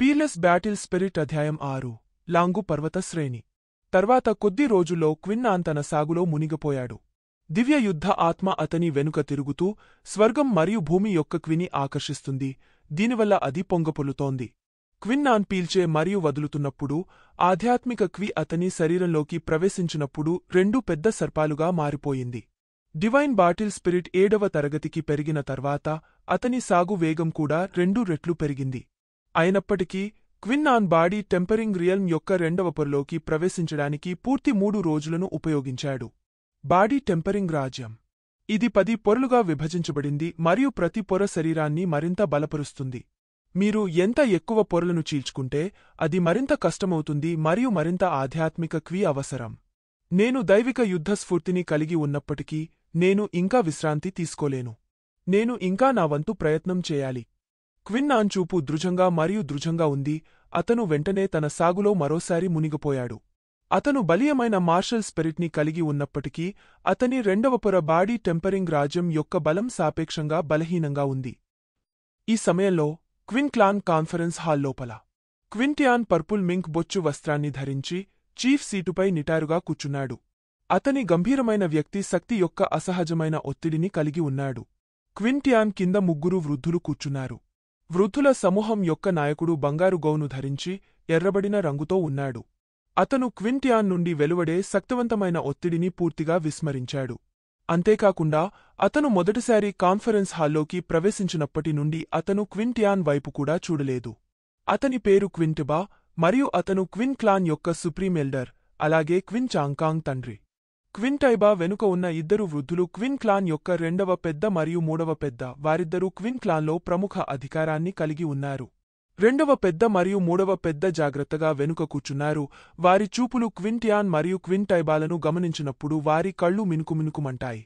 peerless battle spirit అధ్యాయం ఆరు long పర్వత శ్రేణి తర్వాత కొద్ది రోజుల్లో క్విన్నాన్ తన సాగులో మునిగిపోయాడు దివ్యయుద్ధ ఆత్మ అతని వెనుక తిరుగుతూ స్వర్గం మరియు భూమి యొక్క క్విని ఆకర్షిస్తుంది దీనివల్ల అది పొంగపొలుతోంది క్విన్నాన్ పీల్చే మరియు వదులుతున్నప్పుడు ఆధ్యాత్మిక క్వి అతని శరీరంలోకి ప్రవేశించినప్పుడు రెండు పెద్ద సర్పాలుగా మారిపోయింది డివైన్ బాటిల్ స్పిరిట్ ఏడవ తరగతికి పెరిగిన తర్వాత అతని సాగు వేగం కూడా రెండు రెట్లు పెరిగింది అయినప్పటికీ క్విన్ ఆన్ బాడీ టెంపరింగ్ రియల్మ్ యొక్క రెండవ పొరలోకి ప్రవేశించడానికి పూర్తి మూడు రోజులను ఉపయోగించాడు బాడీ టెంపరింగ్ రాజ్యం ఇది పది పొరలుగా విభజించబడింది మరియు ప్రతి పొర శరీరాన్ని మరింత బలపరుస్తుంది మీరు ఎంత ఎక్కువ పొరలను చీల్చుకుంటే అది మరింత కష్టమవుతుంది మరియు మరింత ఆధ్యాత్మిక క్వీ అవసరం నేను దైవిక యుద్ధస్ఫూర్తిని కలిగి ఉన్నప్పటికీ నేను ఇంకా విశ్రాంతి తీసుకోలేను నేను ఇంకా నా వంతు ప్రయత్నం చేయాలి క్విన్ ఆంచూపు దృఢంగా మరియు దృఢంగా ఉంది అతను వెంటనే తన సాగులో మరోసారి మునిగిపోయాడు అతను బలీయమైన మార్షల్ స్పిరిట్ని కలిగి ఉన్నప్పటికీ అతని రెండవ పొర బాడీ టెంపరింగ్ రాజ్యం యొక్క బలం సాపేక్షంగా బలహీనంగా ఉంది ఈ సమయంలో క్విన్ క్లాన్ కాన్ఫరెన్స్ హాల్ లోపల క్వింటియాన్ పర్పుల్ మింక్ బొచ్చు వస్త్రాన్ని ధరించి చీఫ్ సీటుపై నిటారుగా కూచున్నాడు అతని గంభీరమైన వ్యక్తి శక్తి యొక్క అసహజమైన ఒత్తిడిని కలిగి ఉన్నాడు క్వింటియాన్ కింద ముగ్గురు వృద్ధులు కూర్చున్నారు వృద్ధుల సమూహం యొక్క నాయకుడు బంగారు గౌను ధరించి ఎర్రబడిన రంగుతో ఉన్నాడు అతను క్వింటియాన్ నుండి వెలువడే శక్తివంతమైన ఒత్తిడిని పూర్తిగా విస్మరించాడు అంతేకాకుండా అతను మొదటిసారి కాన్ఫరెన్స్ హాల్లోకి ప్రవేశించినప్పటి నుండి అతను క్వింటియాన్ వైపు కూడా చూడలేదు అతని పేరు క్వింటిబా మరియు అతను క్విన్ క్లాన్ యొక్క సుప్రీం ఎల్డర్ అలాగే క్విన్ చాంకాంగ్ తండ్రి క్వింటైబా వెనుక ఉన్న ఇద్దరు వృద్ధులు క్విన్ క్లాన్ యొక్క రెండవ పెద్ద మరియు మూడవ పెద్ద వారిద్దరూ క్విన్ క్లాన్లో ప్రముఖ అధికారాన్ని కలిగి ఉన్నారు రెండవ పెద్ద మరియు మూడవ పెద్ద జాగ్రత్తగా వెనుక కూర్చున్నారు వారి చూపులు క్వింటియాన్ మరియు క్వింటైబాలను గమనించినప్పుడు వారి కళ్ళు మినుకుమినుకుమంటాయి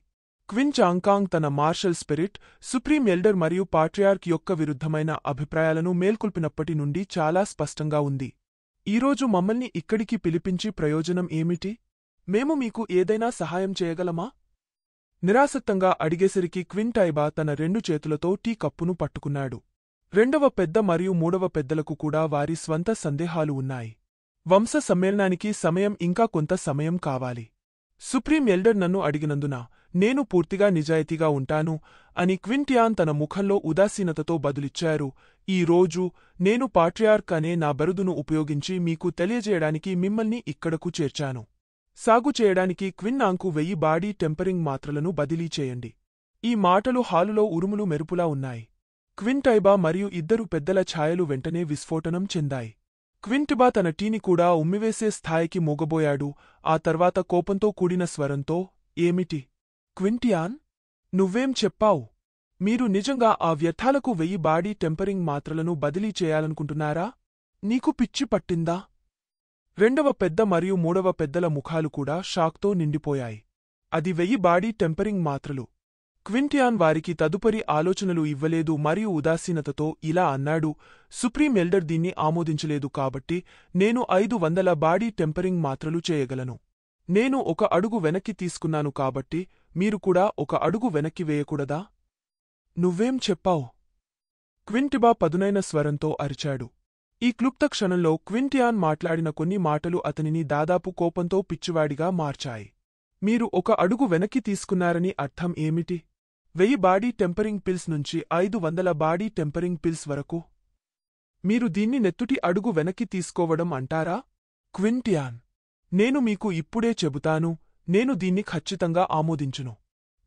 క్విన్ చాంకాంగ్ తన మార్షల్ స్పిరిట్ సుప్రీం ఎల్డర్ మరియు పాట్రియార్క్ యొక్క విరుద్ధమైన అభిప్రాయాలను మేల్కొల్పినప్పటి నుండి చాలా స్పష్టంగా ఉంది ఈరోజు మమ్మల్ని ఇక్కడికి పిలిపించి ప్రయోజనం ఏమిటి మేము మీకు ఏదైనా సహాయం చేయగలమా నిరాసక్తంగా అడిగేసరికి క్వింటైబా తన రెండు చేతులతో టీ కప్పును పట్టుకున్నాడు రెండవ పెద్ద మరియు మూడవ పెద్దలకు కూడా వారి స్వంత సందేహాలు ఉన్నాయి వంశ సమ్మేళనానికి సమయం ఇంకా కొంత సమయం కావాలి సుప్రీం ఎల్డర్ నన్ను అడిగినందున నేను పూర్తిగా నిజాయితీగా ఉంటాను అని క్వింటియాన్ తన ముఖంలో ఉదాసీనతతో బదులిచ్చారు ఈ రోజు నేను పాట్రియార్క్ అనే నా బరుదును ఉపయోగించి మీకు తెలియజేయడానికి మిమ్మల్ని ఇక్కడకు చేర్చాను సాగు చేయడానికి క్విన్నాంకు వెయ్యి బాడీ టెంపరింగ్ మాత్రలను బదిలీ చేయండి ఈ మాటలు హాలులో ఉరుములు మెరుపులా ఉన్నాయి క్వింటైబా మరియు ఇద్దరు పెద్దల ఛాయలు వెంటనే విస్ఫోటనం చెందాయి క్వింట్బా తన టీని కూడా ఉమ్మివేసే స్థాయికి మూగబోయాడు ఆ తర్వాత కోపంతో కూడిన స్వరంతో ఏమిటి క్వింటియాన్ నువ్వేం చెప్పావు మీరు నిజంగా ఆ వ్యర్థాలకు వెయ్యి బాడీ టెంపరింగ్ మాత్రలను బదిలీ చేయాలనుకుంటున్నారా నీకు పిచ్చి పట్టిందా రెండవ పెద్ద మరియు మూడవ పెద్దల ముఖాలు కూడా షాక్తో నిండిపోయాయి అది వెయ్యి బాడీ టెంపరింగ్ మాత్రలు క్వింటియాన్ వారికి తదుపరి ఆలోచనలు ఇవ్వలేదు మరియు ఉదాసీనతతో ఇలా అన్నాడు సుప్రీం ఎల్డర్ దీన్ని ఆమోదించలేదు కాబట్టి నేను ఐదు వందల బాడీ టెంపరింగ్ మాత్రలు చేయగలను నేను ఒక అడుగు వెనక్కి తీసుకున్నాను కాబట్టి మీరు కూడా ఒక అడుగు వెనక్కి వేయకూడదా నువ్వేం చెప్పావు క్వింటిబా పదునైన స్వరంతో అరిచాడు ఈ క్లుప్త క్షణంలో క్వింటియాన్ మాట్లాడిన కొన్ని మాటలు అతనిని దాదాపు కోపంతో పిచ్చివాడిగా మార్చాయి మీరు ఒక అడుగు వెనక్కి తీసుకున్నారని అర్థం ఏమిటి వెయ్యి బాడీ టెంపరింగ్ పిల్స్ నుంచి ఐదు వందల బాడీ టెంపరింగ్ పిల్స్ వరకు మీరు దీన్ని నెత్తుటి అడుగు వెనక్కి తీసుకోవడం అంటారా క్వింటియాన్ నేను మీకు ఇప్పుడే చెబుతాను నేను దీన్ని ఖచ్చితంగా ఆమోదించును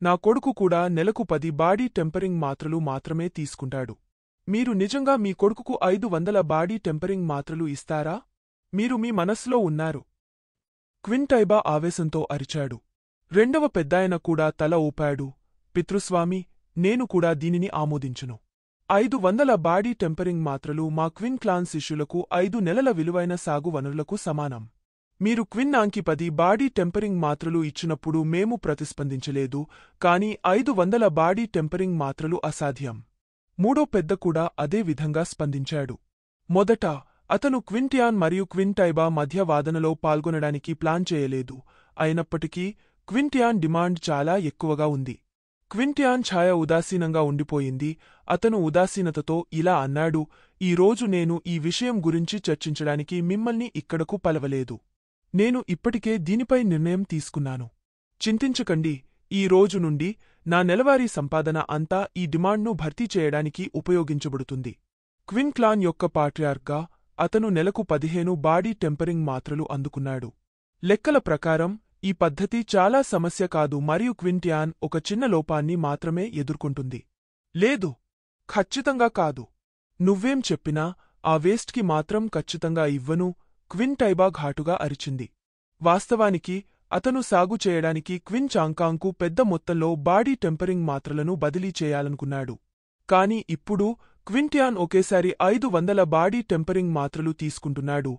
నా కొడుకు కూడా నెలకు పది బాడీ టెంపరింగ్ మాత్రలు మాత్రమే తీసుకుంటాడు మీరు నిజంగా మీ కొడుకుకు ఐదు వందల బాడీ టెంపరింగ్ మాత్రలు ఇస్తారా మీరు మీ మనస్సులో ఉన్నారు క్వింటైబా ఆవేశంతో అరిచాడు రెండవ పెద్దాయన కూడా తల ఊపాడు పితృస్వామి నేను కూడా దీనిని ఆమోదించును ఐదు వందల బాడీ టెంపరింగ్ మాత్రలు మా క్విన్ క్లాన్ శిష్యులకు ఐదు నెలల విలువైన సాగు వనరులకు సమానం మీరు క్విన్ ఆంకిపది బాడీ టెంపరింగ్ మాత్రలు ఇచ్చినప్పుడు మేము ప్రతిస్పందించలేదు కాని ఐదు వందల బాడీ టెంపరింగ్ మాత్రలు అసాధ్యం మూడో పెద్ద కూడా అదే విధంగా స్పందించాడు మొదట అతను క్వింటియాన్ మరియు క్వింటైబా మధ్య వాదనలో పాల్గొనడానికి ప్లాన్ చేయలేదు అయినప్పటికీ క్వింటియాన్ డిమాండ్ చాలా ఎక్కువగా ఉంది క్వింటియాన్ ఛాయ ఉదాసీనంగా ఉండిపోయింది అతను ఉదాసీనతతో ఇలా అన్నాడు ఈరోజు నేను ఈ విషయం గురించి చర్చించడానికి మిమ్మల్ని ఇక్కడకు పలవలేదు నేను ఇప్పటికే దీనిపై నిర్ణయం తీసుకున్నాను చింతించకండి ఈ రోజు నుండి నా నెలవారీ సంపాదన అంతా ఈ డిమాండ్ను భర్తీ చేయడానికి ఉపయోగించబడుతుంది క్విన్ క్లాన్ యొక్క పాట్రియార్గా అతను నెలకు పదిహేను బాడీ టెంపరింగ్ మాత్రలు అందుకున్నాడు లెక్కల ప్రకారం ఈ పద్ధతి చాలా సమస్య కాదు మరియు క్వింట్యాన్ ఒక చిన్న లోపాన్ని మాత్రమే ఎదుర్కొంటుంది లేదు ఖచ్చితంగా కాదు నువ్వేం చెప్పినా ఆ వేస్ట్కి మాత్రం ఖచ్చితంగా ఇవ్వను క్విన్ టైబా ఘాటుగా అరిచింది వాస్తవానికి అతను సాగు చేయడానికి క్విన్ చాంకాంగ్కు పెద్ద మొత్తంలో బాడీ టెంపరింగ్ మాత్రలను బదిలీ చేయాలనుకున్నాడు కాని ఇప్పుడు క్వింట్యాన్ ఒకేసారి ఐదు వందల బాడీ టెంపరింగ్ మాత్రలు తీసుకుంటున్నాడు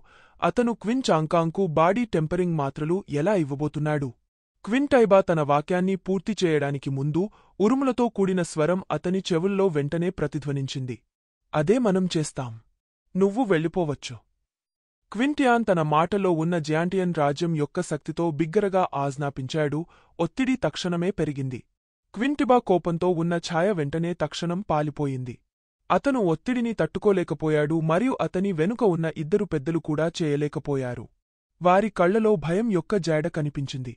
అతను క్విన్ చాంకాంగ్కు బాడీ టెంపరింగ్ మాత్రలు ఎలా ఇవ్వబోతున్నాడు క్వింటైబా తన వాక్యాన్ని పూర్తి చేయడానికి ముందు ఉరుములతో కూడిన స్వరం అతని చెవుల్లో వెంటనే ప్రతిధ్వనించింది అదే మనం చేస్తాం నువ్వు వెళ్ళిపోవచ్చు క్వింటియాన్ తన మాటలో ఉన్న జ్యాంటియన్ రాజ్యం యొక్క శక్తితో బిగ్గరగా ఆజ్ఞాపించాడు ఒత్తిడి తక్షణమే పెరిగింది క్వింటిబా కోపంతో ఉన్న ఛాయ వెంటనే తక్షణం పాలిపోయింది అతను ఒత్తిడిని తట్టుకోలేకపోయాడు మరియు అతని వెనుక ఉన్న ఇద్దరు పెద్దలు కూడా చేయలేకపోయారు వారి కళ్లలో భయం యొక్క జాడ కనిపించింది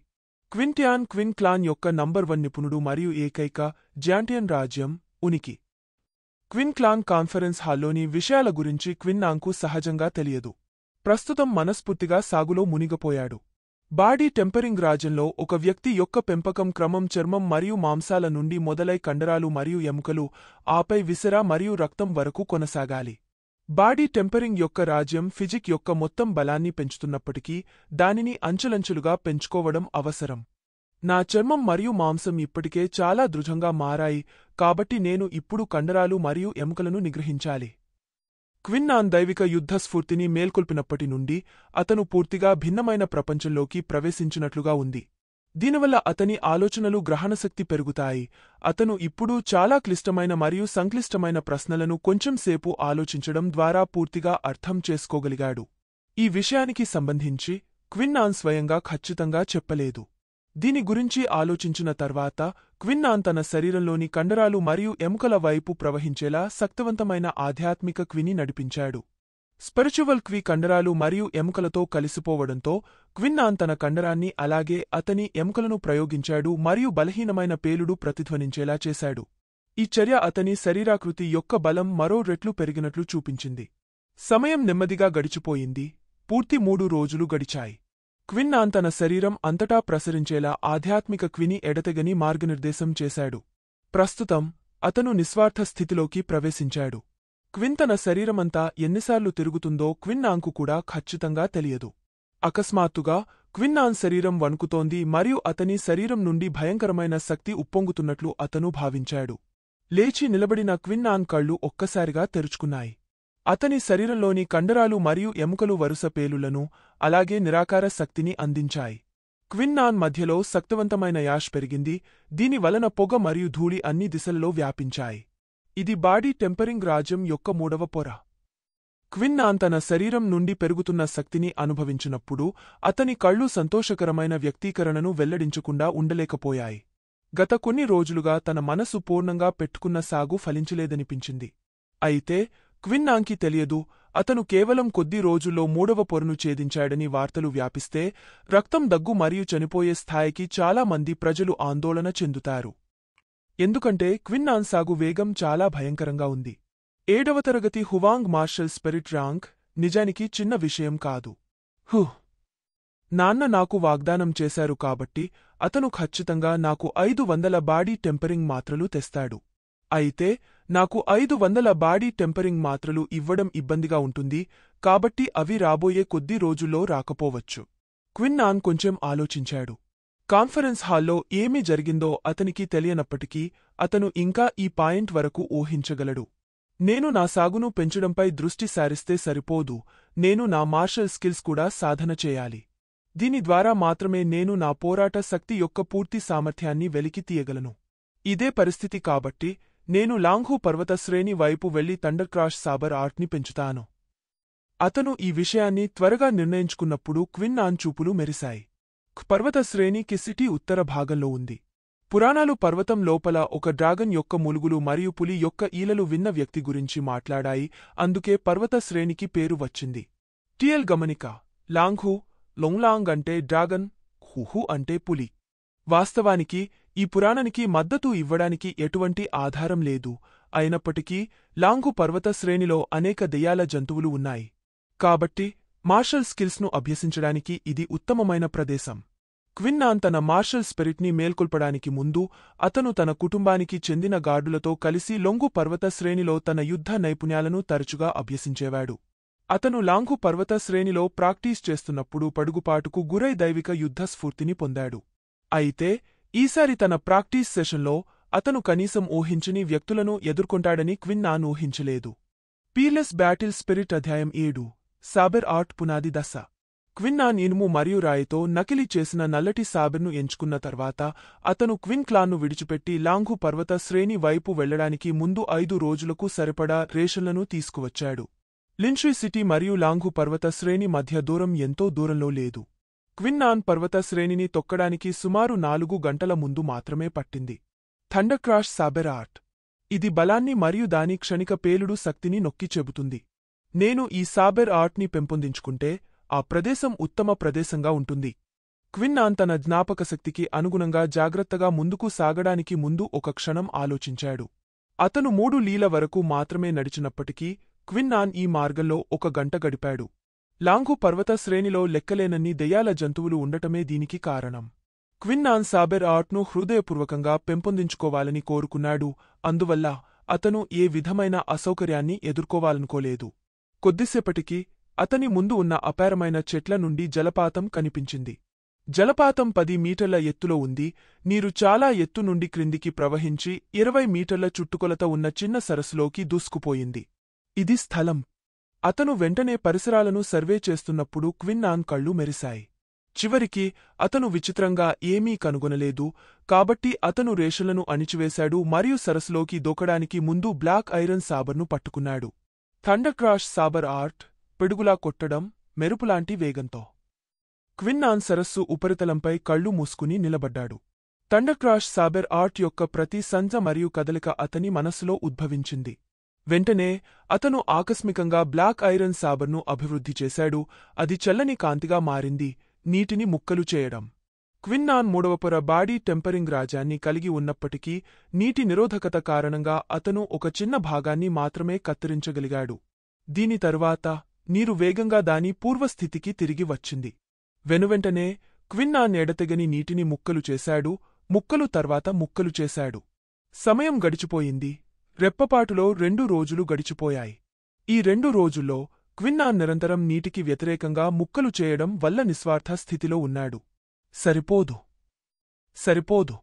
క్వింటియాన్ క్విన్ క్లాన్ యొక్క నంబర్ వన్ నిపుణుడు మరియు ఏకైక జాంటియన్ రాజ్యం ఉనికి క్విన్ క్లాన్ కాన్ఫరెన్స్ హాల్లోని విషయాల గురించి క్విన్నాంకు సహజంగా తెలియదు ప్రస్తుతం మనస్ఫూర్తిగా సాగులో మునిగిపోయాడు బాడీ టెంపరింగ్ రాజంలో ఒక వ్యక్తి యొక్క పెంపకం క్రమం చర్మం మరియు మాంసాల నుండి మొదలై కండరాలు మరియు ఎముకలు ఆపై విసరా మరియు రక్తం వరకు కొనసాగాలి బాడీ టెంపరింగ్ యొక్క రాజ్యం ఫిజిక్ యొక్క మొత్తం బలాన్ని పెంచుతున్నప్పటికీ దానిని అంచులంచులుగా పెంచుకోవడం అవసరం నా చర్మం మరియు మాంసం ఇప్పటికే చాలా దృఢంగా మారాయి కాబట్టి నేను ఇప్పుడు కండరాలు మరియు ఎముకలను నిగ్రహించాలి క్విన్నాన్ దైవిక యుద్ధ స్ఫూర్తిని మేల్కొల్పినప్పటి నుండి అతను పూర్తిగా భిన్నమైన ప్రపంచంలోకి ప్రవేశించినట్లుగా ఉంది దీనివల్ల అతని ఆలోచనలు గ్రహణశక్తి పెరుగుతాయి అతను ఇప్పుడు చాలా క్లిష్టమైన మరియు సంక్లిష్టమైన ప్రశ్నలను కొంచెంసేపు ఆలోచించడం ద్వారా పూర్తిగా అర్థం చేసుకోగలిగాడు ఈ విషయానికి సంబంధించి క్విన్నాన్ స్వయంగా ఖచ్చితంగా చెప్పలేదు దీని గురించి ఆలోచించిన తర్వాత క్విన్నాన్ తన శరీరంలోని కండరాలు మరియు ఎముకల వైపు ప్రవహించేలా శక్తివంతమైన ఆధ్యాత్మిక క్విని నడిపించాడు స్పిరిచువల్ క్వి కండరాలు మరియు ఎముకలతో కలిసిపోవడంతో క్విన్నాన్ తన కండరాన్ని అలాగే అతని ఎముకలను ప్రయోగించాడు మరియు బలహీనమైన పేలుడు ప్రతిధ్వనించేలా చేశాడు ఈ చర్య అతని శరీరాకృతి యొక్క బలం మరో రెట్లు పెరిగినట్లు చూపించింది సమయం నెమ్మదిగా గడిచిపోయింది పూర్తి మూడు రోజులు గడిచాయి క్విన్నాన్ తన శరీరం అంతటా ప్రసరించేలా ఆధ్యాత్మిక క్విని ఎడతెగని మార్గనిర్దేశం చేశాడు ప్రస్తుతం అతను నిస్వార్థ స్థితిలోకి ప్రవేశించాడు క్విన్ తన శరీరమంతా ఎన్నిసార్లు తిరుగుతుందో క్విన్నాంకు కూడా ఖచ్చితంగా తెలియదు అకస్మాత్తుగా క్విన్నాన్ శరీరం వణుకుతోంది మరియు అతని శరీరం నుండి భయంకరమైన శక్తి ఉప్పొంగుతున్నట్లు అతను భావించాడు లేచి నిలబడిన క్విన్నాన్ కళ్ళు ఒక్కసారిగా తెరుచుకున్నాయి అతని శరీరంలోని కండరాలు మరియు ఎముకలు వరుస పేలులను అలాగే నిరాకార శక్తిని అందించాయి క్విన్నాన్ మధ్యలో శక్తివంతమైన యాష్ పెరిగింది దీని వలన పొగ మరియు ధూళి అన్ని దిశలలో వ్యాపించాయి ఇది బాడీ టెంపరింగ్ రాజ్యం యొక్క మూడవ పొర క్విన్నాన్ తన శరీరం నుండి పెరుగుతున్న శక్తిని అనుభవించినప్పుడు అతని కళ్ళు సంతోషకరమైన వ్యక్తీకరణను వెల్లడించకుండా ఉండలేకపోయాయి గత కొన్ని రోజులుగా తన మనసు పూర్ణంగా పెట్టుకున్న సాగు ఫలించలేదనిపించింది అయితే క్విన్నాంకి తెలియదు అతను కేవలం కొద్ది రోజుల్లో మూడవ పొరను ఛేదించాడని వార్తలు వ్యాపిస్తే రక్తం దగ్గు మరియు చనిపోయే స్థాయికి చాలా మంది ప్రజలు ఆందోళన చెందుతారు ఎందుకంటే క్విన్నాన్ సాగు వేగం చాలా భయంకరంగా ఉంది ఏడవ తరగతి హువాంగ్ మార్షల్ స్పిరిట్ ర్యాంక్ నిజానికి చిన్న విషయం కాదు హు నాన్న నాకు వాగ్దానం చేశారు కాబట్టి అతను ఖచ్చితంగా నాకు ఐదు వందల బాడీ టెంపరింగ్ మాత్రలు తెస్తాడు అయితే నాకు ఐదు వందల బాడీ టెంపరింగ్ మాత్రలు ఇవ్వడం ఇబ్బందిగా ఉంటుంది కాబట్టి అవి రాబోయే కొద్ది రోజుల్లో రాకపోవచ్చు క్విన్నాన్ కొంచెం ఆలోచించాడు కాన్ఫరెన్స్ హాల్లో ఏమి జరిగిందో అతనికి తెలియనప్పటికీ అతను ఇంకా ఈ పాయింట్ వరకు ఊహించగలడు నేను నా సాగును పెంచడంపై దృష్టి సారిస్తే సరిపోదు నేను నా మార్షల్ స్కిల్స్ కూడా సాధన చేయాలి దీని ద్వారా మాత్రమే నేను నా పోరాట శక్తి యొక్క పూర్తి సామర్థ్యాన్ని వెలికి తీయగలను ఇదే పరిస్థితి కాబట్టి నేను లాంఘు పర్వతశ్రేణి వైపు వెళ్లి తండర్క్రాష్ సాబర్ ఆర్ట్ని పెంచుతాను అతను ఈ విషయాన్ని త్వరగా నిర్ణయించుకున్నప్పుడు క్విన్ ఆంచూపులు మెరిశాయి పర్వతశ్రేణి కిసిటీ ఉత్తర భాగంలో ఉంది పురాణాలు పర్వతం లోపల ఒక డ్రాగన్ యొక్క ములుగులు మరియు పులి యొక్క ఈలలు విన్న వ్యక్తి గురించి మాట్లాడాయి అందుకే పర్వతశ్రేణికి పేరు వచ్చింది టిఎల్ గమనిక లాంఘు లొంగ్లాంగ్ అంటే డ్రాగన్ హుహు అంటే పులి వాస్తవానికి ఈ పురాణానికి మద్దతు ఇవ్వడానికి ఎటువంటి ఆధారం లేదు అయినప్పటికీ లాంగు పర్వత శ్రేణిలో అనేక దెయ్యాల జంతువులు ఉన్నాయి కాబట్టి మార్షల్ స్కిల్స్ను అభ్యసించడానికి ఇది ఉత్తమమైన ప్రదేశం క్విన్నాన్ తన మార్షల్ స్పిరిట్ని మేల్కొల్పడానికి ముందు అతను తన కుటుంబానికి చెందిన గార్డులతో కలిసి లొంగు పర్వత శ్రేణిలో తన యుద్ధ నైపుణ్యాలను తరచుగా అభ్యసించేవాడు అతను లాంగు పర్వత శ్రేణిలో ప్రాక్టీస్ చేస్తున్నప్పుడు పడుగుపాటుకు గురై దైవిక యుద్ధ స్ఫూర్తిని పొందాడు అయితే ఈసారి తన ప్రాక్టీస్ సెషన్లో అతను కనీసం ఊహించని వ్యక్తులను ఎదుర్కొంటాడని క్విన్నాన్ ఊహించలేదు పీర్లెస్ బ్యాటిల్ స్పిరిట్ అధ్యాయం ఏడు సాబెర్ ఆర్ట్ పునాది దశ క్విన్నాన్ ఇనుము మరియు రాయితో నకిలీ చేసిన నల్లటి సాబెర్ను ఎంచుకున్న తర్వాత అతను క్విన్ క్లాన్ను విడిచిపెట్టి లాంఘు పర్వత శ్రేణి వైపు వెళ్లడానికి ముందు ఐదు రోజులకు సరిపడా రేషన్లను తీసుకువచ్చాడు లిన్షుయ్ సిటీ మరియు లాంఘు పర్వత శ్రేణి మధ్య దూరం ఎంతో దూరంలో లేదు క్విన్నాన్ పర్వత శ్రేణిని తొక్కడానికి సుమారు నాలుగు గంటల ముందు మాత్రమే పట్టింది థండక్రాష్ సాబెరాట్ ఇది బలాన్ని మరియు దాని క్షణిక పేలుడు శక్తిని నొక్కి చెబుతుంది నేను ఈ సాబెర్ ఆర్ట్ని పెంపొందించుకుంటే ఆ ప్రదేశం ఉత్తమ ప్రదేశంగా ఉంటుంది క్విన్నాన్ తన జ్ఞాపకశక్తికి అనుగుణంగా జాగ్రత్తగా ముందుకు సాగడానికి ముందు ఒక క్షణం ఆలోచించాడు అతను మూడు లీల వరకు మాత్రమే నడిచినప్పటికీ క్విన్నాన్ ఈ మార్గంలో ఒక గంట గడిపాడు లాంఘు పర్వత శ్రేణిలో లెక్కలేనన్ని దెయ్యాల జంతువులు ఉండటమే దీనికి కారణం క్విన్నాన్ సాబెర్ ఆర్ట్ను హృదయపూర్వకంగా పెంపొందించుకోవాలని కోరుకున్నాడు అందువల్ల అతను ఏ విధమైన అసౌకర్యాన్ని ఎదుర్కోవాలనుకోలేదు కొద్దిసేపటికి అతని ముందు ఉన్న అపారమైన చెట్ల నుండి జలపాతం కనిపించింది జలపాతం పది మీటర్ల ఎత్తులో ఉంది నీరు చాలా ఎత్తు నుండి క్రిందికి ప్రవహించి ఇరవై మీటర్ల చుట్టుకొలత ఉన్న చిన్న సరస్సులోకి దూసుకుపోయింది ఇది స్థలం అతను వెంటనే పరిసరాలను సర్వే చేస్తున్నప్పుడు క్విన్నాన్ కళ్ళు మెరిశాయి చివరికి అతను విచిత్రంగా ఏమీ కనుగొనలేదు కాబట్టి అతను రేషలను అణిచివేశాడు మరియు సరస్సులోకి దూకడానికి ముందు బ్లాక్ ఐరన్ సాబర్ను పట్టుకున్నాడు థండక్రాష్ సాబర్ ఆర్ట్ పిడుగులా కొట్టడం మెరుపులాంటి వేగంతో క్విన్నాన్ సరస్సు ఉపరితలంపై కళ్ళు మూసుకుని నిలబడ్డాడు థండర్క్రాష్ సాబెర్ ఆర్ట్ యొక్క ప్రతి సంజ మరియు కదలిక అతని మనస్సులో ఉద్భవించింది వెంటనే అతను ఆకస్మికంగా బ్లాక్ ఐరన్ సాబర్ను అభివృద్ధి చేశాడు అది చల్లని కాంతిగా మారింది నీటిని ముక్కలు చేయడం క్విన్నాన్ మూడవ పొర బాడీ టెంపరింగ్ రాజ్యాన్ని కలిగి ఉన్నప్పటికీ నీటి నిరోధకత కారణంగా అతను ఒక చిన్న భాగాన్ని మాత్రమే కత్తిరించగలిగాడు దీని తరువాత నీరు వేగంగా దాని పూర్వస్థితికి తిరిగి వచ్చింది వెనువెంటనే క్విన్నాన్ ఎడతెగని నీటిని ముక్కలు చేశాడు ముక్కలు తర్వాత ముక్కలు చేశాడు సమయం గడిచిపోయింది రెప్పపాటులో రెండు రోజులు గడిచిపోయాయి ఈ రెండు రోజుల్లో క్విన్నాన్ నిరంతరం నీటికి వ్యతిరేకంగా ముక్కలు చేయడం వల్ల నిస్వార్థ స్థితిలో ఉన్నాడు సరిపోదు సరిపోదు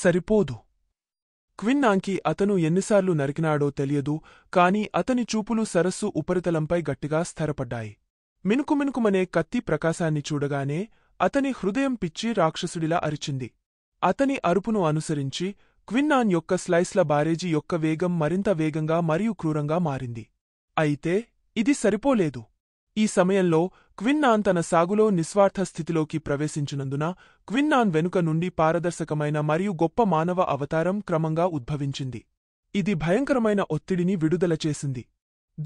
సరిపోదు క్విన్నాంకి అతను ఎన్నిసార్లు నరికినాడో తెలియదు కాని అతని చూపులు సరస్సు ఉపరితలంపై గట్టిగా స్థరపడ్డాయి మినుకుమినుకుమనే కత్తి ప్రకాశాన్ని చూడగానే అతని హృదయం పిచ్చి రాక్షసుడిలా అరిచింది అతని అరుపును అనుసరించి క్విన్నాన్ యొక్క స్లైస్ల బారేజీ యొక్క వేగం మరింత వేగంగా మరియు క్రూరంగా మారింది అయితే ఇది సరిపోలేదు ఈ సమయంలో క్విన్నాన్ తన సాగులో నిస్వార్థ స్థితిలోకి ప్రవేశించినందున క్విన్నాన్ వెనుక నుండి పారదర్శకమైన మరియు గొప్ప మానవ అవతారం క్రమంగా ఉద్భవించింది ఇది భయంకరమైన ఒత్తిడిని విడుదల చేసింది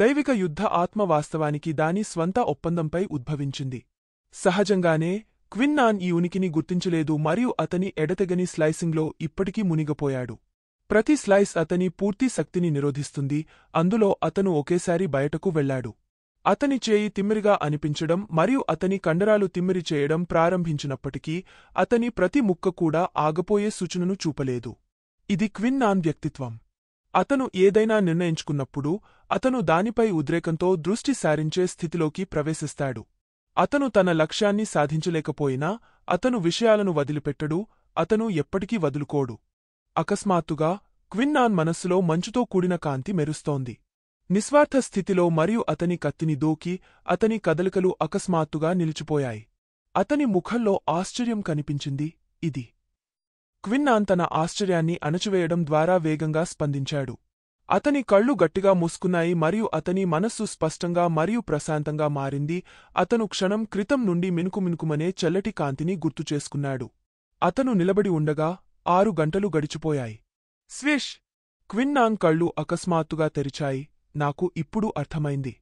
దైవిక యుద్ధ ఆత్మవాస్తవానికి దాని స్వంత ఒప్పందంపై ఉద్భవించింది సహజంగానే క్విన్నాన్ ఈ ఉనికిని గుర్తించలేదు మరియు అతని ఎడతెగని స్లైసింగ్లో ఇప్పటికీ మునిగపోయాడు ప్రతి స్లైస్ అతని పూర్తి శక్తిని నిరోధిస్తుంది అందులో అతను ఒకేసారి బయటకు వెళ్లాడు అతని చేయి తిమ్మిరిగా అనిపించడం మరియు అతని కండరాలు తిమ్మిరి చేయడం ప్రారంభించినప్పటికీ అతని ప్రతి ముక్క కూడా ఆగపోయే సూచనను చూపలేదు ఇది క్విన్నాన్ వ్యక్తిత్వం అతను ఏదైనా నిర్ణయించుకున్నప్పుడు అతను దానిపై ఉద్రేకంతో దృష్టి సారించే స్థితిలోకి ప్రవేశిస్తాడు అతను తన లక్ష్యాన్ని సాధించలేకపోయినా అతను విషయాలను వదిలిపెట్టడు అతను ఎప్పటికీ వదులుకోడు అకస్మాత్తుగా క్విన్నాన్ మనస్సులో మంచుతో కూడిన కాంతి మెరుస్తోంది నిస్వార్థ స్థితిలో మరియు అతని కత్తిని దూకి అతని కదలికలు అకస్మాత్తుగా నిలిచిపోయాయి అతని ముఖంలో ఆశ్చర్యం కనిపించింది ఇది క్విన్నాన్ తన ఆశ్చర్యాన్ని అణచివేయడం ద్వారా వేగంగా స్పందించాడు అతని కళ్ళు గట్టిగా మూసుకున్నాయి మరియు అతని మనస్సు స్పష్టంగా మరియు ప్రశాంతంగా మారింది అతను క్షణం క్రితం నుండి మినుకుమినుకుమనే చల్లటి కాంతిని గుర్తుచేసుకున్నాడు అతను నిలబడి ఉండగా ఆరు గంటలు గడిచిపోయాయి స్విష్ క్విన్నాంగ్ కళ్ళు అకస్మాత్తుగా తెరిచాయి నాకు ఇప్పుడు అర్థమైంది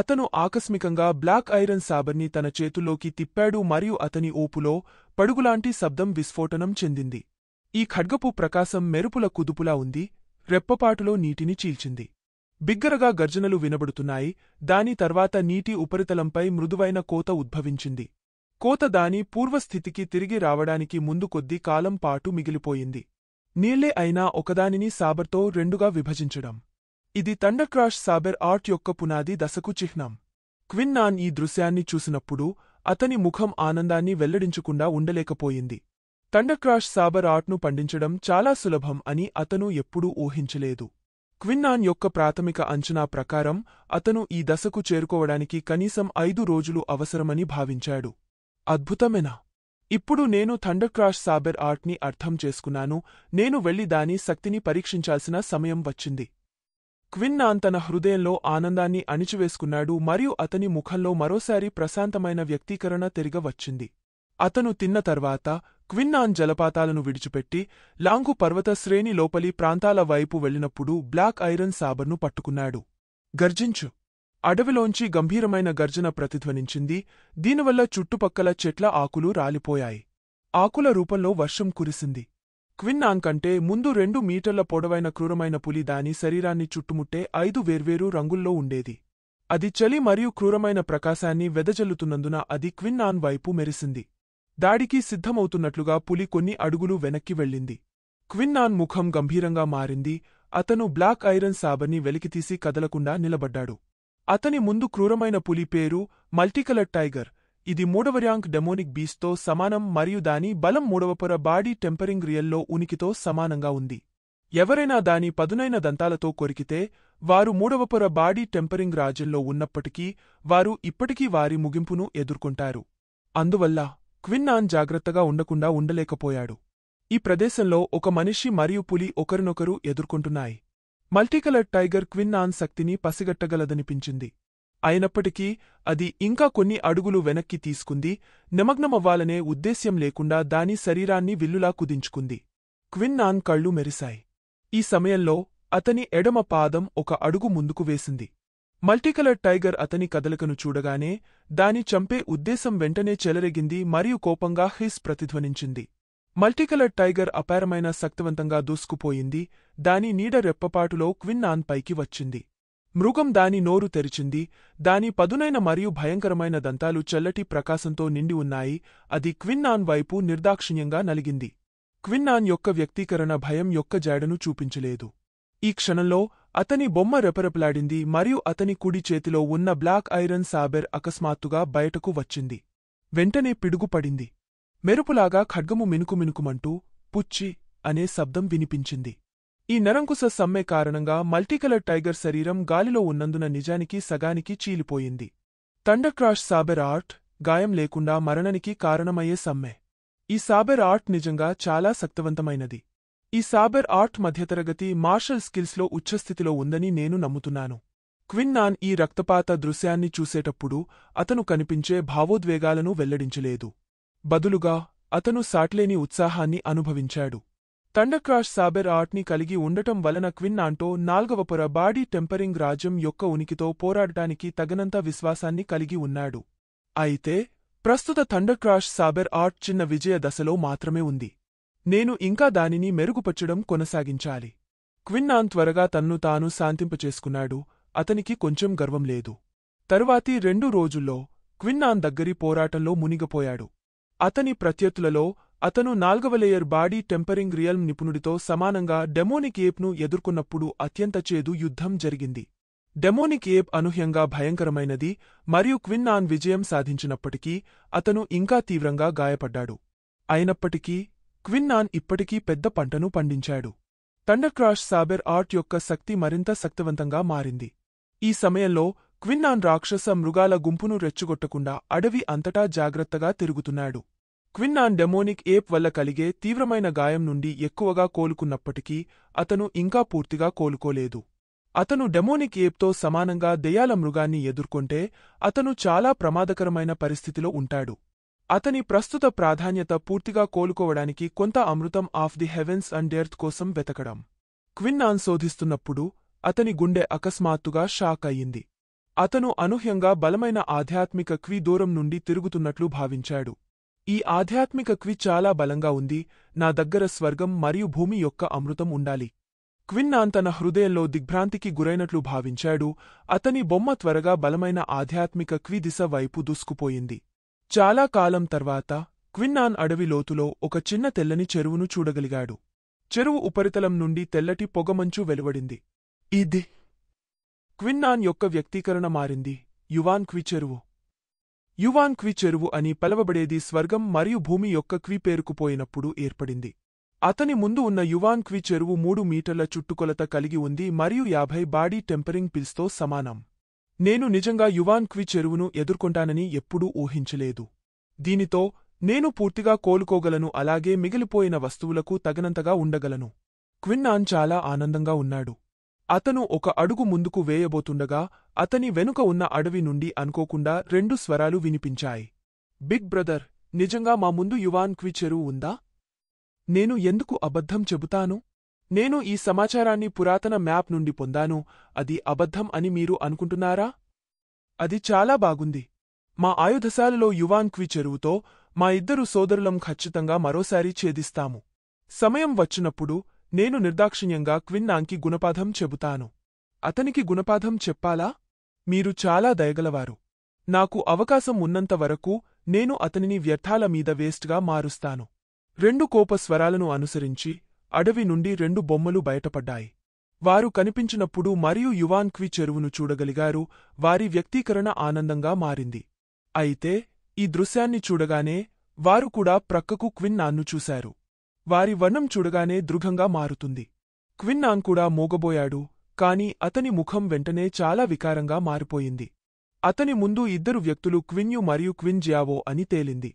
అతను ఆకస్మికంగా బ్లాక్ ఐరన్ సాబర్ని తన చేతుల్లోకి తిప్పాడు మరియు అతని ఓపులో పడుగులాంటి శబ్దం విస్ఫోటనం చెందింది ఈ ఖడ్గపు ప్రకాశం మెరుపుల కుదుపులా ఉంది రెప్పపాటులో నీటిని చీల్చింది బిగ్గరగా గర్జనలు వినబడుతున్నాయి దాని తర్వాత నీటి ఉపరితలంపై మృదువైన కోత ఉద్భవించింది కోత దాని పూర్వస్థితికి తిరిగి రావడానికి ముందు కొద్ది కాలం పాటు మిగిలిపోయింది నీళ్లే అయినా ఒకదానిని సాబర్తో రెండుగా విభజించడం ఇది తండక్రాష్ సాబెర్ ఆర్ట్ యొక్క పునాది దశకు చిహ్నం క్విన్నాన్ ఈ దృశ్యాన్ని చూసినప్పుడు అతని ముఖం ఆనందాన్ని వెల్లడించకుండా ఉండలేకపోయింది తండక్రాష్ సాబర్ ఆర్ట్ను పండించడం చాలా సులభం అని అతను ఎప్పుడూ ఊహించలేదు క్విన్నాన్ యొక్క ప్రాథమిక అంచనా ప్రకారం అతను ఈ దశకు చేరుకోవడానికి కనీసం ఐదు రోజులు అవసరమని భావించాడు అద్భుతమేనా ఇప్పుడు నేను థండర్క్రాష్ సాబెర్ ఆర్ట్ని అర్థం చేసుకున్నాను నేను వెళ్లి దాని శక్తిని పరీక్షించాల్సిన సమయం వచ్చింది క్విన్నాన్ తన హృదయంలో ఆనందాన్ని అణిచివేసుకున్నాడు మరియు అతని ముఖంలో మరోసారి ప్రశాంతమైన వ్యక్తీకరణ తిరిగవచ్చింది అతను తిన్న తర్వాత క్విన్నాన్ జలపాతాలను విడిచిపెట్టి లాంగు పర్వతశ్రేణి లోపలి ప్రాంతాల వైపు వెళ్లినప్పుడు బ్లాక్ ఐరన్ సాబర్ను పట్టుకున్నాడు గర్జించు అడవిలోంచి గంభీరమైన గర్జన ప్రతిధ్వనించింది దీనివల్ల చుట్టుపక్కల చెట్ల ఆకులు రాలిపోయాయి ఆకుల రూపంలో వర్షం కురిసింది క్విన్నాన్ కంటే ముందు రెండు మీటర్ల పొడవైన క్రూరమైన పులి దాని శరీరాన్ని చుట్టుముట్టే ఐదు వేర్వేరు రంగుల్లో ఉండేది అది చలి మరియు క్రూరమైన ప్రకాశాన్ని వెదజల్లుతున్నందున అది క్విన్నాన్ వైపు మెరిసింది దాడికి సిద్ధమవుతున్నట్లుగా పులి కొన్ని అడుగులు వెనక్కి వెళ్ళింది క్విన్నాన్ ముఖం గంభీరంగా మారింది అతను బ్లాక్ ఐరన్ సాబర్ని వెలికితీసి కదలకుండా నిలబడ్డాడు అతని ముందు క్రూరమైన పులి పేరు మల్టీకలర్ టైగర్ ఇది మూడవ ర్యాంక్ డెమోనిక్ బీస్తో సమానం మరియు దాని బలం మూడవ పొర బాడీ టెంపరింగ్ రియల్లో ఉనికితో సమానంగా ఉంది ఎవరైనా దాని పదునైన దంతాలతో కొరికితే వారు మూడవ పొర బాడీ టెంపరింగ్ రాజ్యంలో ఉన్నప్పటికీ వారు ఇప్పటికీ వారి ముగింపును ఎదుర్కొంటారు అందువల్ల క్విన్నాన్ జాగ్రత్తగా ఉండకుండా ఉండలేకపోయాడు ఈ ప్రదేశంలో ఒక మనిషి మరియు పులి ఒకరినొకరు ఎదుర్కొంటున్నాయి మల్టీకలర్ టైగర్ క్విన్నాన్ శక్తిని పసిగట్టగలదనిపించింది అయినప్పటికీ అది ఇంకా కొన్ని అడుగులు వెనక్కి తీసుకుంది నిమగ్నమవ్వాలనే ఉద్దేశ్యం లేకుండా దాని శరీరాన్ని విల్లులా కుదించుకుంది క్విన్నాన్ కళ్ళు మెరిశాయి ఈ సమయంలో అతని ఎడమ పాదం ఒక అడుగు ముందుకు వేసింది మల్టీకలర్ టైగర్ అతని కదలికను చూడగానే దాని చంపే ఉద్దేశం వెంటనే చెలరెగింది మరియు కోపంగా హిస్ ప్రతిధ్వనించింది మల్టీకలర్ టైగర్ అపారమైన శక్తివంతంగా దూసుకుపోయింది దాని నీడ రెప్పపాటులో క్విన్నాన్ పైకి వచ్చింది మృగం దాని నోరు తెరిచింది దాని పదునైన మరియు భయంకరమైన దంతాలు చల్లటి ప్రకాశంతో నిండి ఉన్నాయి అది క్విన్నాన్ వైపు నిర్దాక్షిణ్యంగా నలిగింది క్విన్నాన్ యొక్క వ్యక్తీకరణ భయం యొక్క జాడను చూపించలేదు ఈ క్షణంలో అతని బొమ్మ రెపరెపలాడింది మరియు అతని కుడి చేతిలో ఉన్న బ్లాక్ ఐరన్ సాబెర్ అకస్మాత్తుగా బయటకు వచ్చింది వెంటనే పిడుగుపడింది మెరుపులాగా ఖడ్గము మినుకుమినుకుమంటూ పుచ్చి అనే శబ్దం వినిపించింది ఈ నరంకుశ సమ్మె కారణంగా మల్టీకలర్ టైగర్ శరీరం గాలిలో ఉన్నందున నిజానికి సగానికి చీలిపోయింది తండక్రాష్ సాబెర్ ఆర్ట్ గాయం లేకుండా మరణనికి కారణమయ్యే సమ్మె ఈ సాబెర్ ఆర్ట్ నిజంగా చాలా శక్తివంతమైనది ఈ సాబెర్ ఆర్ట్ మధ్యతరగతి మార్షల్ స్కిల్స్లో ఉచ్చస్థితిలో ఉందని నేను నమ్ముతున్నాను క్విన్నాన్ ఈ రక్తపాత దృశ్యాన్ని చూసేటప్పుడు అతను కనిపించే భావోద్వేగాలను వెల్లడించలేదు బదులుగా అతను సాట్లేని ఉత్సాహాన్ని అనుభవించాడు తండక్రాష్ సాబెర్ ఆర్ట్ని కలిగి ఉండటం వలన క్విన్నాంటో నాల్గవ పొర బాడీ టెంపరింగ్ రాజ్యం యొక్క ఉనికితో పోరాడటానికి తగనంత విశ్వాసాన్ని కలిగి ఉన్నాడు అయితే ప్రస్తుత తండక్రాష్ సాబెర్ ఆర్ట్ చిన్న విజయ దశలో మాత్రమే ఉంది నేను ఇంకా దానిని మెరుగుపరచడం కొనసాగించాలి క్విన్నాన్ త్వరగా తన్ను తాను శాంతింపచేసుకున్నాడు అతనికి కొంచెం గర్వం లేదు తరువాతి రెండు రోజుల్లో క్విన్నాన్ దగ్గరి పోరాటంలో మునిగిపోయాడు అతని ప్రత్యర్థులలో అతను నాల్గవలేయర్ బాడీ టెంపరింగ్ రియల్ నిపుణుడితో సమానంగా డెమోనిక్ ఏప్ను ఎదుర్కొన్నప్పుడు అత్యంత చేదు యుద్ధం జరిగింది డెమోనిక్ ఏప్ అనూహ్యంగా భయంకరమైనది మరియు క్విన్నాన్ విజయం సాధించినప్పటికీ అతను ఇంకా తీవ్రంగా గాయపడ్డాడు అయినప్పటికీ క్విన్నాన్ ఇప్పటికీ పెద్ద పంటను పండించాడు తండర్క్రాష్ సాబెర్ ఆర్ట్ యొక్క శక్తి మరింత శక్తివంతంగా మారింది ఈ సమయంలో క్విన్నాన్ రాక్షస మృగాల గుంపును రెచ్చగొట్టకుండా అడవి అంతటా జాగ్రత్తగా తిరుగుతున్నాడు క్విన్నాన్ డెమోనిక్ ఏప్ వల్ల కలిగే తీవ్రమైన గాయం నుండి ఎక్కువగా కోలుకున్నప్పటికీ అతను ఇంకా పూర్తిగా కోలుకోలేదు అతను డెమోనిక్ ఏప్తో సమానంగా దయాల మృగాన్ని ఎదుర్కొంటే అతను చాలా ప్రమాదకరమైన పరిస్థితిలో ఉంటాడు అతని ప్రస్తుత ప్రాధాన్యత పూర్తిగా కోలుకోవడానికి కొంత అమృతం of the heavens and earth కోసం వెతకడం క్విన్నాన్ శోధిస్తున్నప్పుడు అతని గుండె అకస్మాత్తుగా షాక్ అయ్యింది అతను అనూహ్యంగా బలమైన ఆధ్యాత్మిక క్వి దూరం నుండి తిరుగుతున్నట్లు భావించాడు ఈ ఆధ్యాత్మిక క్వి చాలా బలంగా ఉంది నా దగ్గర స్వర్గం మరియు భూమి యొక్క అమృతం ఉండాలి క్విన్నాన్ తన హృదయంలో దిగ్భ్రాంతికి గురైనట్లు భావించాడు అతని బొమ్మ త్వరగా బలమైన ఆధ్యాత్మిక క్వి దిశ వైపు దూసుకుపోయింది చాలా కాలం తర్వాత క్విన్నాన్ అడవి లోతులో ఒక చిన్న తెల్లని చెరువును చూడగలిగాడు చెరువు ఉపరితలం నుండి తెల్లటి పొగమంచు వెలువడింది ఇది క్విన్నాన్ యొక్క వ్యక్తీకరణ మారింది యువాన్ క్వి చెరువు యువాన్ క్వి చెరువు అని పిలవబడేది స్వర్గం మరియు భూమి యొక్క క్వి పేరుకుపోయినప్పుడు ఏర్పడింది అతని ముందు ఉన్న యువాన్ క్వి చెరువు మూడు మీటర్ల చుట్టుకొలత కలిగి ఉంది మరియు యాభై బాడీ టెంపరింగ్ పిల్స్తో సమానం నేను నిజంగా యువాన్ క్వి చెరువును ఎదుర్కొంటానని ఎప్పుడూ ఊహించలేదు దీనితో నేను పూర్తిగా కోలుకోగలను అలాగే మిగిలిపోయిన వస్తువులకు తగినంతగా ఉండగలను క్విన్నాన్ చాలా ఆనందంగా ఉన్నాడు అతను ఒక అడుగు ముందుకు వేయబోతుండగా అతని వెనుక ఉన్న అడవి నుండి అనుకోకుండా రెండు స్వరాలు వినిపించాయి బిగ్ బ్రదర్ నిజంగా మా ముందు యువాన్ క్వి చెరువు ఉందా నేను ఎందుకు అబద్ధం చెబుతాను నేను ఈ సమాచారాన్ని పురాతన మ్యాప్ నుండి పొందాను అది అబద్ధం అని మీరు అనుకుంటున్నారా అది చాలా బాగుంది మా ఆయుధశాలలో యువాన్క్వి చెరువుతో మా ఇద్దరు సోదరులం ఖచ్చితంగా మరోసారి ఛేదిస్తాము సమయం వచ్చినప్పుడు నేను నిర్దాక్షిణ్యంగా క్విన్నాంకి గుణపాధం చెబుతాను అతనికి గుణపాధం చెప్పాలా మీరు చాలా దయగలవారు నాకు అవకాశం ఉన్నంతవరకు నేను అతనిని వ్యర్థాల మీద వేస్ట్గా మారుస్తాను రెండు కోపస్వరాలను అనుసరించి అడవి నుండి రెండు బొమ్మలు బయటపడ్డాయి వారు కనిపించినప్పుడు మరియు యువాన్క్వి చెరువును చూడగలిగారు వారి వ్యక్తీకరణ ఆనందంగా మారింది అయితే ఈ దృశ్యాన్ని చూడగానే వారు కూడా ప్రక్కకు క్విన్నాన్ను చూశారు వారి వర్ణం చూడగానే దృఢంగా మారుతుంది క్విన్నాన్ కూడా మోగబోయాడు కాని అతని ముఖం వెంటనే చాలా వికారంగా మారిపోయింది అతని ముందు ఇద్దరు వ్యక్తులు క్విన్యు మరియు క్విన్ అని తేలింది